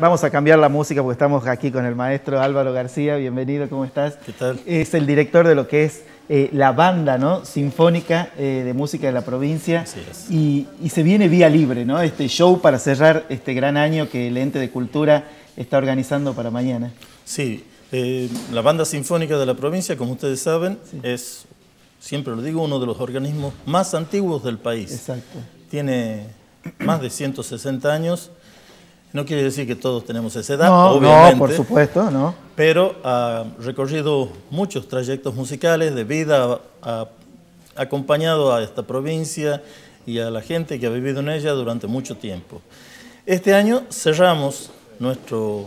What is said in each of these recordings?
Vamos a cambiar la música porque estamos aquí con el maestro Álvaro García. Bienvenido, ¿cómo estás? ¿Qué tal? Es el director de lo que es eh, la banda ¿no? sinfónica eh, de música de la provincia. Y, se viene vía libre, ¿no? Este show para cerrar este gran año que el ente de cultura está organizando para mañana. Sí, eh, la banda sinfónica de la provincia, como ustedes saben, es, siempre lo digo, uno de los organismos más antiguos del país. Exacto. Tiene más de 160 años no quiere decir que todos tenemos esa edad, obviamente. por supuesto, no. Pero ha recorrido muchos trayectos musicales de vida, ha acompañado a esta provincia y a la gente que ha vivido en ella durante mucho tiempo. Este año cerramos nuestro...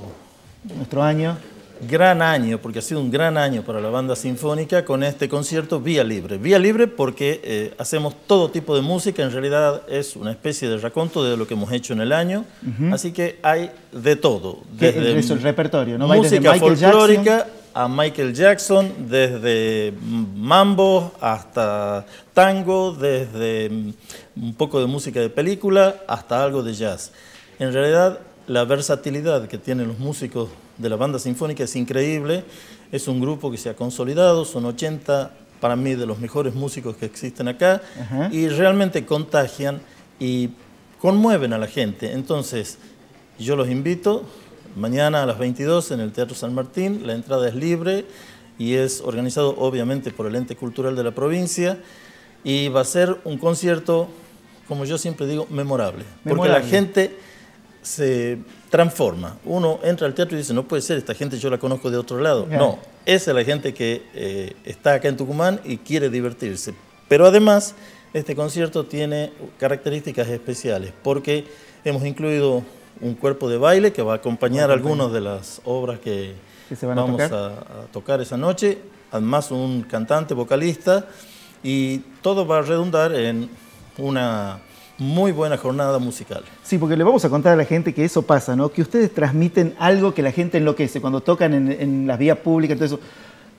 Nuestro año gran año, porque ha sido un gran año para la banda sinfónica con este concierto Vía Libre. Vía Libre porque eh, hacemos todo tipo de música, en realidad es una especie de raconto de lo que hemos hecho en el año, así que hay de todo. Desde el repertorio, ¿no? Música folclórica a Michael Jackson, desde mambo hasta tango, desde mm, un poco de música de película hasta algo de jazz. En realidad la versatilidad que tienen los músicos de la banda sinfónica es increíble. Es un grupo que se ha consolidado, son 80 para mí de los mejores músicos que existen acá y realmente contagian y conmueven a la gente. Entonces, yo los invito mañana a las 22 en el Teatro San Martín, la entrada es libre y es organizado obviamente por el ente cultural de la provincia y va a ser un concierto, como yo siempre digo, memorable. memorable. porque la gente se transforma. Uno entra al teatro y dice, no puede ser, esta gente yo la conozco de otro lado. No, esa es la gente que eh, está acá en Tucumán y quiere divertirse. Pero además, este concierto tiene características especiales, porque hemos incluido un cuerpo de baile que va a acompañar algunas de las obras que, vamos a tocar esa noche, además un cantante, vocalista, y todo va a redundar en una muy buena jornada musical. Sí, porque le vamos a contar a la gente que eso pasa, ¿no? Que ustedes transmiten algo que la gente enloquece cuando tocan en, las vías públicas, todo eso.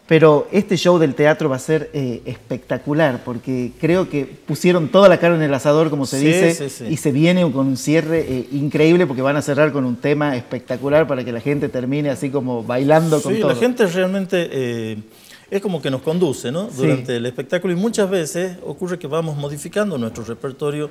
Pero este show del teatro va a ser eh, espectacular porque creo que pusieron toda la cara en el asador, como se dice, y se viene con un cierre eh, increíble porque van a cerrar con un tema espectacular para que la gente termine así como bailando con todo. La gente realmente eh, es como que nos conduce ¿no? durante el espectáculo y muchas veces ocurre que vamos modificando nuestro repertorio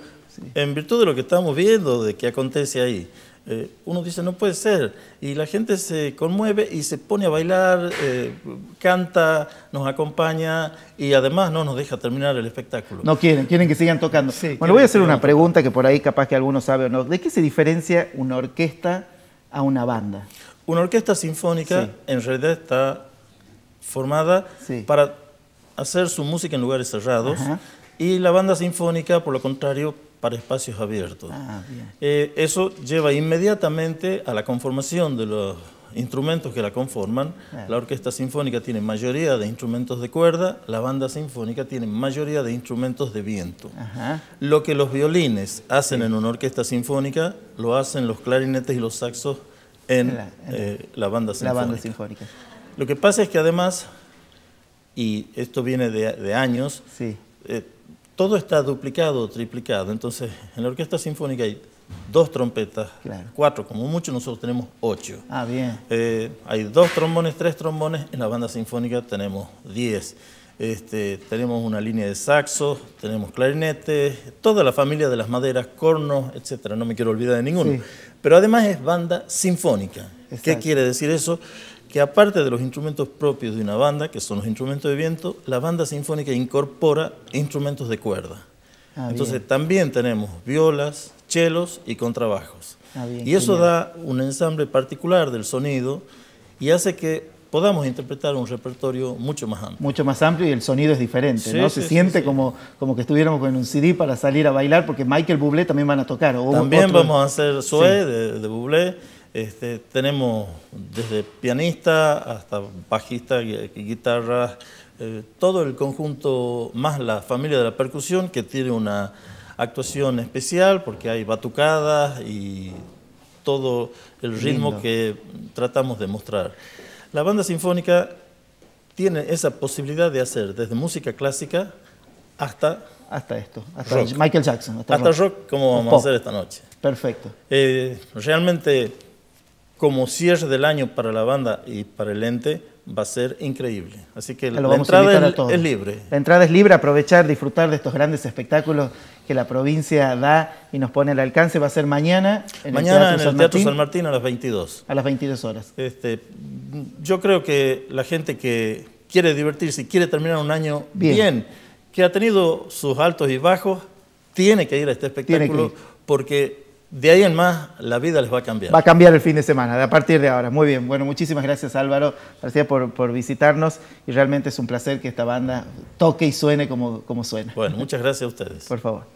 en virtud de lo que estamos viendo, de qué acontece ahí. Eh, uno dice, no puede ser, y la gente se conmueve y se pone a bailar, eh, canta, nos acompaña y además no nos deja terminar el espectáculo. No quieren, quieren que sigan tocando. bueno, voy a hacer una pregunta que por ahí capaz que alguno sabe o no. ¿De qué se diferencia una orquesta a una banda? Una orquesta sinfónica en realidad está formada para hacer su música en lugares cerrados y la banda sinfónica, por lo contrario, para espacios abiertos. Ah, eh, eso lleva inmediatamente a la conformación de los instrumentos que la conforman. La orquesta sinfónica tiene mayoría de instrumentos de cuerda, la banda sinfónica tiene mayoría de instrumentos de viento. Lo que los violines hacen en una orquesta sinfónica, lo hacen los clarinetes y los saxos en, eh, la, banda sinfónica. Lo que pasa es que además, y esto viene de, años, eh, todo está duplicado, triplicado. Entonces, en la orquesta sinfónica hay dos trompetas, cuatro, como mucho nosotros tenemos ocho. Ah, bien. Eh, hay dos trombones, tres trombones, en la banda sinfónica tenemos diez. Este, tenemos una línea de saxos, tenemos clarinetes, toda la familia de las maderas, cornos, etc. no me quiero olvidar de ninguno. Pero además es banda sinfónica. ¿Qué quiere decir eso? que aparte de los instrumentos propios de una banda, que son los instrumentos de viento, la banda sinfónica incorpora instrumentos de cuerda. Ah, Entonces también tenemos violas, chelos y contrabajos. Ah, y eso da un ensamble particular del sonido y hace que podamos interpretar un repertorio mucho más amplio. Mucho más amplio y el sonido es diferente, ¿no? Se siente Como, como que estuviéramos con un CD para salir a bailar porque Michael Bublé también van a tocar. O también vamos a hacer Sue de, de Bublé este, tenemos desde pianista hasta bajista, guitarra, eh, todo el conjunto, más la familia de la percusión, que tiene una actuación especial porque hay batucadas y todo el ritmo que tratamos de mostrar. La banda sinfónica tiene esa posibilidad de hacer desde música clásica hasta... Hasta esto, hasta rock. Michael Jackson. Hasta, rock. como vamos a hacer esta noche. Perfecto. Eh, realmente como cierre del año para la banda y para el ente va a ser increíble. Así que la entrada es, libre. La entrada es libre, aprovechar, disfrutar de estos grandes espectáculos que la provincia da y nos pone al alcance. Va a ser mañana en mañana el Teatro, en el San, Teatro San Martín a las 22. A las 22 horas. Este, yo creo que la gente que quiere divertirse quiere terminar un año bien. bien, que ha tenido sus altos y bajos, tiene que ir a este espectáculo porque de ahí en más la vida les va a cambiar. Va a cambiar el fin de semana, a partir de ahora. Muy bien, bueno, muchísimas gracias Álvaro García por, por visitarnos y realmente es un placer que esta banda toque y suene como, como suena. Bueno, muchas gracias a ustedes. Por favor.